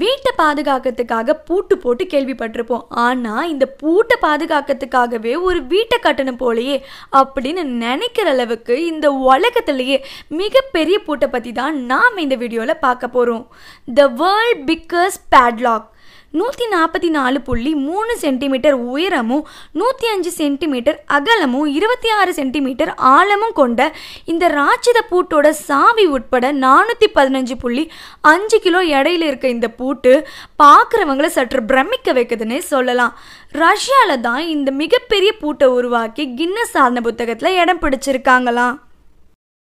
வீட்டை பாதுகாக்கிறதுக்காக பூட்டு போட்டு கேள்விப்பட்டிருப்போம் ஆனால் இந்த பூட்டை பாதுகாக்கிறதுக்காகவே ஒரு வீட்டை கட்டணும் போலயே அப்படின்னு நினைக்கிற அளவுக்கு இந்த உலகத்திலேயே மிகப்பெரிய பூட்டை பற்றி தான் நாம் இந்த வீடியோவில் பார்க்க போகிறோம் த வேர்ல்ட் பிக்கர்ஸ் பேட்லாக் நூற்றி நாற்பத்தி நாலு புள்ளி மூணு சென்டிமீட்டர் உயரமும் நூற்றி அஞ்சு சென்டிமீட்டர் அகலமும் இருபத்தி ஆறு சென்டிமீட்டர் ஆழமும் கொண்ட இந்த ராட்சத பூட்டோட சாவி உட்பட நானூற்றி பதினஞ்சு புள்ளி அஞ்சு கிலோ எடையில் இருக்க இந்த பூட்டு பார்க்குறவங்களை சற்று பிரமிக்க வைக்குதுன்னே சொல்லலாம் ரஷ்யாவில் தான் இந்த மிகப்பெரிய பூட்டை உருவாக்கி கின்னஸ் சார்ந்த புத்தகத்தில் இடம் பிடிச்சிருக்காங்களாம்